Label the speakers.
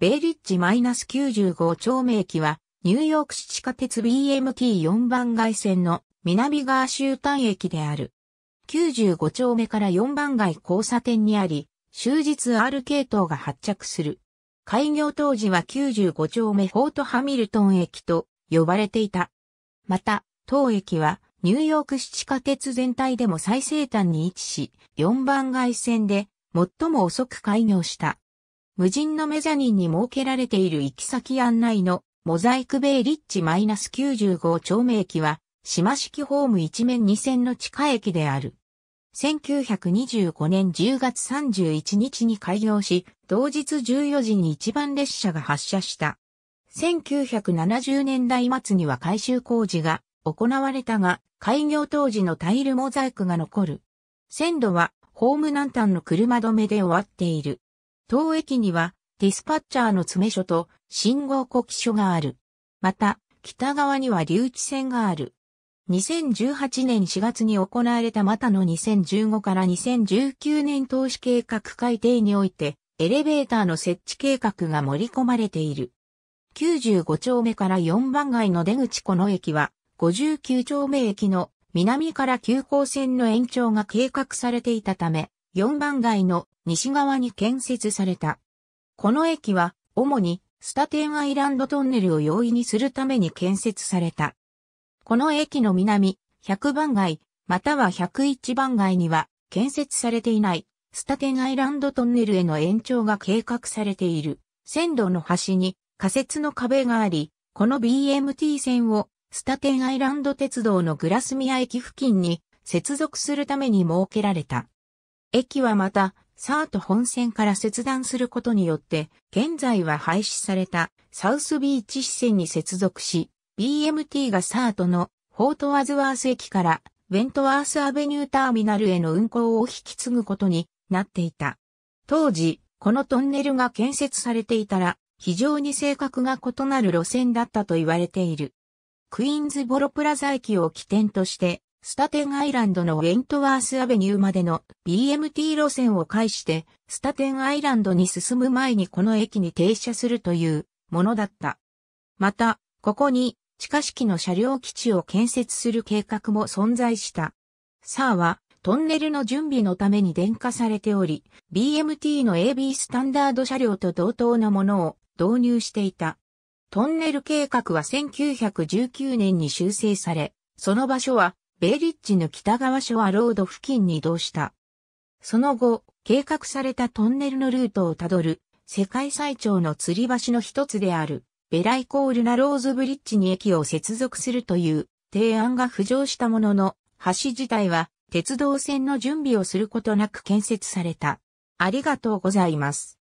Speaker 1: ベイリッジ -95 丁目駅は、ニューヨーク市地下鉄 BMT4 番街線の南側終端駅である。95丁目から4番街交差点にあり、終日 R 系統が発着する。開業当時は95丁目フォートハミルトン駅と呼ばれていた。また、当駅はニューヨーク市地下鉄全体でも最西端に位置し、4番街線で最も遅く開業した。無人のメザニンに設けられている行き先案内のモザイクベイリッチマイナス -95 丁目駅は、島式ホーム一面二線の地下駅である。1925年10月31日に開業し、同日14時に一番列車が発車した。1970年代末には改修工事が行われたが、開業当時のタイルモザイクが残る。線路はホーム南端の車止めで終わっている。当駅にはディスパッチャーの詰め所と信号呼気所がある。また、北側には留置線がある。2018年4月に行われたまたの2015から2019年投資計画改定において、エレベーターの設置計画が盛り込まれている。95丁目から4番街の出口この駅は、59丁目駅の南から急行線の延長が計画されていたため、4番街の西側に建設された。この駅は、主に、スタテンアイランドトンネルを容易にするために建設された。この駅の南、100番街、または101番街には、建設されていない、スタテンアイランドトンネルへの延長が計画されている。線路の端に仮設の壁があり、この BMT 線をスタテンアイランド鉄道のグラスミア駅付近に接続するために設けられた。駅はまた、サート本線から切断することによって、現在は廃止されたサウスビーチ支線に接続し、BMT がサートのフォートワズワース駅からウェントワースアベニューターミナルへの運行を引き継ぐことになっていた。当時、このトンネルが建設されていたら、非常に性格が異なる路線だったと言われている。クイーンズボロプラザ駅を起点として、スタテンアイランドのウェントワースアベニューまでの BMT 路線を介して、スタテンアイランドに進む前にこの駅に停車するというものだった。また、ここに地下式の車両基地を建設する計画も存在した。サーは、トンネルの準備のために電化されており、BMT の AB スタンダード車両と同等のものを導入していた。トンネル計画は1919年に修正され、その場所はベイリッジの北側ショアロード付近に移動した。その後、計画されたトンネルのルートをたどる、世界最長の吊り橋の一つである、ベライコールなローズブリッジに駅を接続するという提案が浮上したものの、橋自体は鉄道線の準備をすることなく建設された。ありがとうございます。